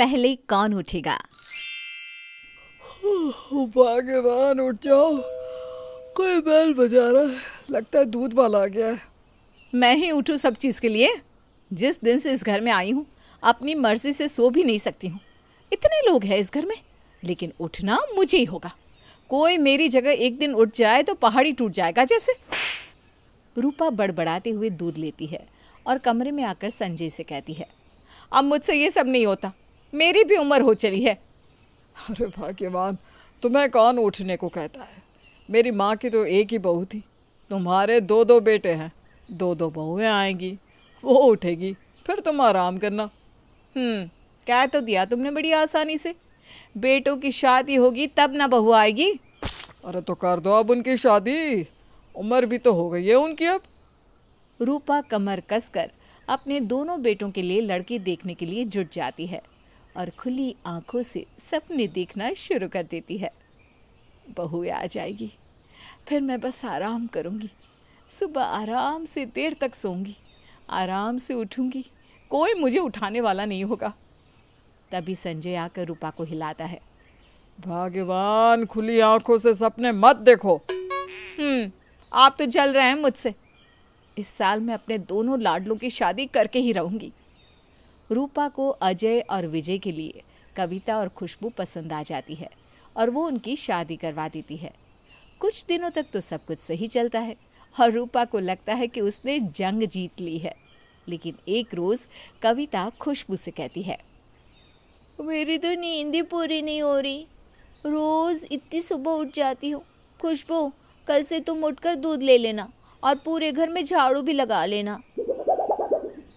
पहले कौन उठेगा भगवान उठ जाओ कोई बैल बजा रहा लगता है दूध वाला आ गया है मैं ही उठू सब चीज़ के लिए जिस दिन से इस घर में आई हूँ अपनी मर्जी से सो भी नहीं सकती हूँ इतने लोग हैं इस घर में लेकिन उठना मुझे ही होगा कोई मेरी जगह एक दिन उठ जाए तो पहाड़ी टूट जाएगा जैसे रूपा बड़बड़ाते हुए दूध लेती है और कमरे में आकर संजय से कहती है अब मुझसे ये सब नहीं होता मेरी भी उम्र हो चली है अरे भाग्यवान तुम्हें कौन उठने को कहता है मेरी माँ की तो एक ही बहू थी तुम्हारे दो दो बेटे हैं दो दो बहुएं आएंगी वो उठेगी फिर तुम आराम करना हम्म, कह तो दिया तुमने बड़ी आसानी से बेटों की शादी होगी तब ना बहू आएगी अरे तो कर दो अब उनकी शादी उम्र भी तो हो गई है उनकी अब रूपा कमर कसकर अपने दोनों बेटों के लिए लड़की देखने के लिए जुट जाती है और खुली आंखों से सपने देखना शुरू कर देती है बहू आ जाएगी फिर मैं बस आराम करूँगी सुबह आराम से देर तक सोऊंगी आराम से उठूंगी कोई मुझे उठाने वाला नहीं होगा तभी संजय आकर रूपा को हिलाता है भगवान खुली आंखों से सपने मत देखो हम्म आप तो जल रहे हैं मुझसे इस साल मैं अपने दोनों लाडलों की शादी करके ही रहूंगी रूपा को अजय और विजय के लिए कविता और खुशबू पसंद आ जाती है और वो उनकी शादी करवा देती है कुछ दिनों तक तो सब कुछ सही चलता है और रूपा को लगता है कि उसने जंग जीत ली है लेकिन एक रोज़ कविता खुशबू से कहती है मेरी तो नींद ही पूरी नहीं हो रही रोज़ इतनी सुबह उठ जाती हूँ खुशबू कल से तुम उठकर दूध ले लेना और पूरे घर में झाड़ू भी लगा लेना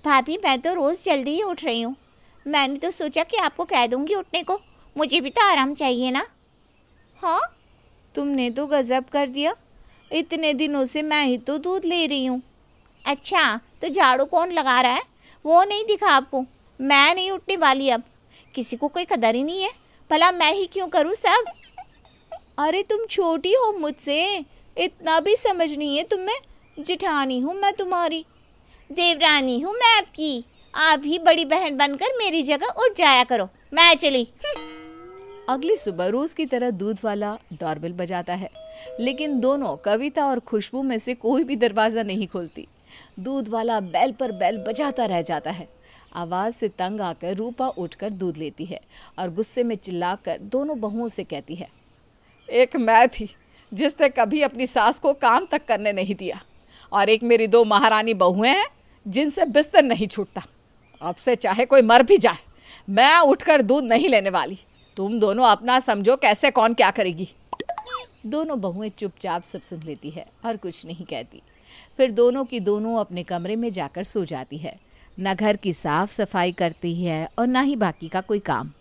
भाभी मैं तो रोज़ जल्दी ही उठ रही हूँ मैंने तो सोचा कि आपको कह दूँगी उठने को मुझे भी तो आराम चाहिए ना हाँ तुमने तो गज़ब कर दिया इतने दिनों से मैं ही तो दूध ले रही हूँ अच्छा तो झाड़ू कौन लगा रहा है वो नहीं दिखा आपको मैं नहीं उठने वाली अब किसी को कोई कदर ही नहीं है भला मैं ही क्यों करूँ सब अरे तुम छोटी हो मुझसे इतना भी समझ नहीं है तुम्हें जिठानी हूँ मैं तुम्हारी देवरानी हूँ मैं आपकी आप ही बड़ी बहन बनकर मेरी जगह उठ जाया करो मैं चली अगली सुबह रोज की तरह दूध वाला डॉरबेल बजाता है लेकिन दोनों कविता और खुशबू में से कोई भी दरवाज़ा नहीं खोलती दूध वाला बैल पर बैल बजाता रह जाता है आवाज़ से तंग आकर रूपा उठकर दूध लेती है और गुस्से में चिल्लाकर दोनों बहुओं से कहती है एक मैं थी जिसने कभी अपनी सास को काम तक करने नहीं दिया और एक मेरी दो महारानी बहुएं हैं जिनसे बिस्तर नहीं छूटता अब से चाहे कोई मर भी जाए मैं उठकर दूध नहीं लेने वाली तुम दोनों अपना समझो कैसे कौन क्या करेगी दोनों बहुएं चुपचाप सब सुन लेती है और कुछ नहीं कहती फिर दोनों की दोनों अपने कमरे में जाकर सो जाती है न घर की साफ सफाई करती है और ना ही बाकी का कोई काम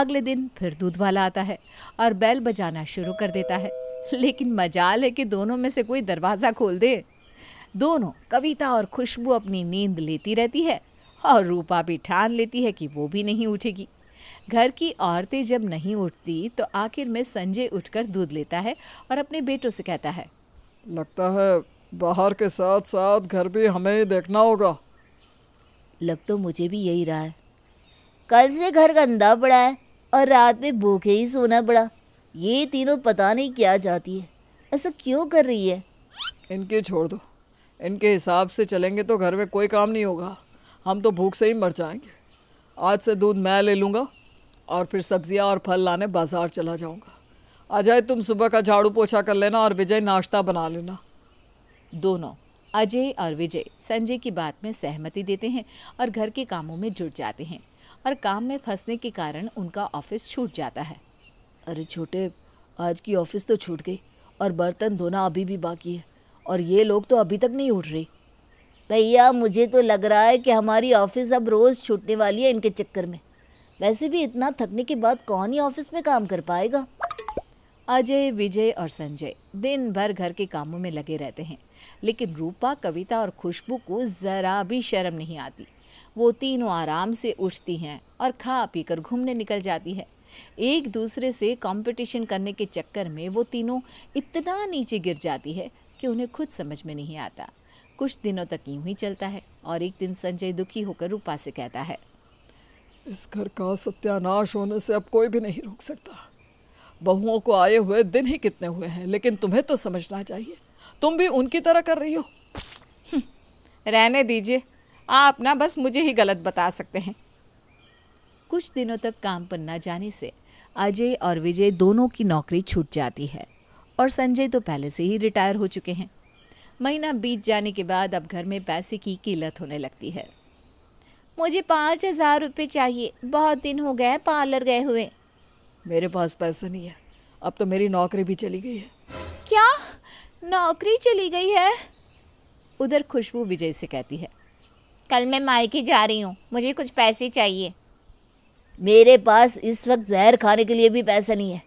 अगले दिन फिर दूध वाला आता है और बैल बजाना शुरू कर देता है लेकिन मजाल है कि दोनों में से कोई दरवाज़ा खोल दे दोनों कविता और खुशबू अपनी नींद लेती रहती है और रूपा भी ठान लेती है कि वो भी नहीं उठेगी घर की औरतें जब नहीं उठती तो आखिर में संजय उठकर दूध लेता है और अपने बेटों से कहता है लगता है बाहर के साथ साथ घर भी हमें देखना होगा लग तो मुझे भी यही रहा है कल से घर गंदा पड़ा है और रात में भूखे ही सोना पड़ा ये तीनों पता नहीं क्या जाती है ऐसा क्यों कर रही है इनके छोड़ दो इनके हिसाब से चलेंगे तो घर में कोई काम नहीं होगा हम तो भूख से ही मर जाएंगे आज से दूध मैं ले लूँगा और फिर सब्जियाँ और फल लाने बाज़ार चला जाऊँगा अजय तुम सुबह का झाड़ू पोछा कर लेना और विजय नाश्ता बना लेना दोनों अजय और विजय संजय की बात में सहमति देते हैं और घर के कामों में जुट जाते हैं और काम में फंसने के कारण उनका ऑफिस छूट जाता है अरे छोटे आज की ऑफिस तो छूट गई और बर्तन धोना अभी भी बाकी है और ये लोग तो अभी तक नहीं उठ रही भैया मुझे तो लग रहा है कि हमारी ऑफिस अब रोज़ छूटने वाली है इनके चक्कर में वैसे भी इतना थकने के बाद कौन ही ऑफिस में काम कर पाएगा अजय विजय और संजय दिन भर घर के कामों में लगे रहते हैं लेकिन रूपा कविता और खुशबू को ज़रा भी शर्म नहीं आती वो तीनों आराम से उठती हैं और खा पी कर घूमने निकल जाती है एक दूसरे से कंपटीशन करने के चक्कर में वो तीनों इतना नीचे गिर जाती है कि उन्हें खुद समझ में नहीं आता कुछ दिनों तक यूं ही चलता है और एक दिन संजय दुखी होकर रूपा से कहता है इस घर का सत्यानाश होने से अब कोई भी नहीं रोक सकता बहुओं को आए हुए दिन ही कितने हुए हैं लेकिन तुम्हें तो समझना चाहिए तुम भी उनकी तरह कर रही हो हम्म, रहने दीजिए आप ना बस मुझे ही गलत बता सकते हैं कुछ दिनों तक काम पर न जाने से अजय और विजय दोनों की नौकरी छूट जाती है और संजय तो पहले से ही रिटायर हो चुके हैं महीना बीत जाने के बाद अब घर में पैसे की किल्लत होने लगती है मुझे पाँच हज़ार रुपये चाहिए बहुत दिन हो गए पार्लर गए हुए मेरे पास पैसा नहीं है अब तो मेरी नौकरी भी चली गई है क्या नौकरी चली गई है उधर खुशबू विजय से कहती है कल मैं मायके जा रही हूँ मुझे कुछ पैसे चाहिए मेरे पास इस वक्त जहर खाने के लिए भी पैसा नहीं है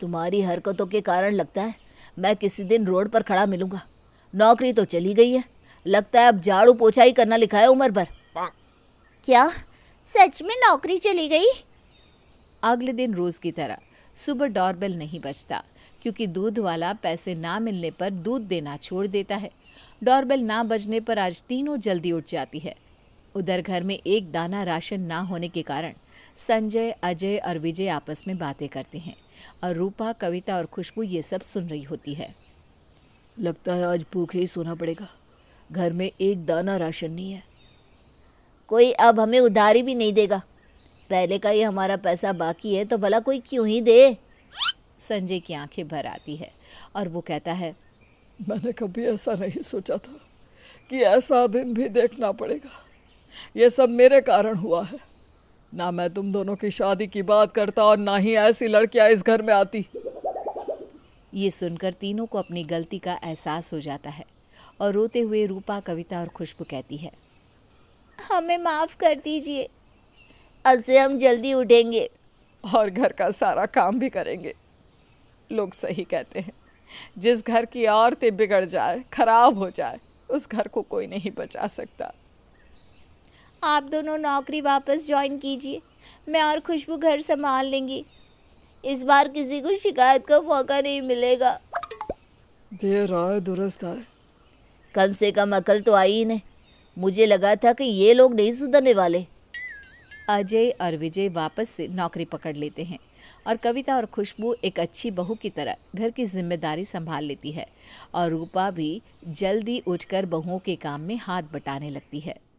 तुम्हारी हरकतों के कारण लगता है मैं किसी दिन रोड पर खड़ा मिलूंगा नौकरी तो चली गई है लगता है अब झाड़ू पोछा ही करना लिखा है उम्र भर क्या सच में नौकरी चली गई अगले दिन रोज की तरह सुबह डॉरबेल नहीं बजता क्योंकि दूध वाला पैसे ना मिलने पर दूध देना छोड़ देता है डॉरबेल ना बजने पर आज तीनों जल्दी उठ जाती है उधर घर में एक दाना राशन ना होने के कारण संजय अजय और विजय आपस में बातें करते हैं और रूपा कविता और खुशबू ये सब सुन रही होती है लगता है आज भूखे ही सोना पड़ेगा घर में एक दाना राशन नहीं है कोई अब हमें उधारी भी नहीं देगा पहले का ही हमारा पैसा बाकी है तो भला कोई क्यों ही दे संजय की आंखें भर आती है और वो कहता है मैंने कभी ऐसा नहीं सोचा था कि ऐसा दिन भी देखना पड़ेगा ये सब मेरे कारण हुआ है ना मैं तुम दोनों की शादी की बात करता और ना ही ऐसी लड़कियां इस घर में आती ये सुनकर तीनों को अपनी गलती का एहसास हो जाता है और रोते हुए रूपा कविता और खुशबू कहती है हमें माफ़ कर दीजिए अब से हम जल्दी उठेंगे और घर का सारा काम भी करेंगे लोग सही कहते हैं जिस घर की औरतें बिगड़ जाए खराब हो जाए उस घर को कोई नहीं बचा सकता आप दोनों नौकरी वापस ज्वाइन कीजिए मैं और खुशबू घर संभाल लेंगी इस बार किसी को शिकायत का मौका नहीं मिलेगा दे आए दुरुस्त है कम से कम अकल तो आई नहीं मुझे लगा था कि ये लोग नहीं सुधरने वाले अजय और विजय वापस से नौकरी पकड़ लेते हैं और कविता और खुशबू एक अच्छी बहू की तरह घर की जिम्मेदारी संभाल लेती है और रूपा भी जल्दी उठकर बहुओं के काम में हाथ बटाने लगती है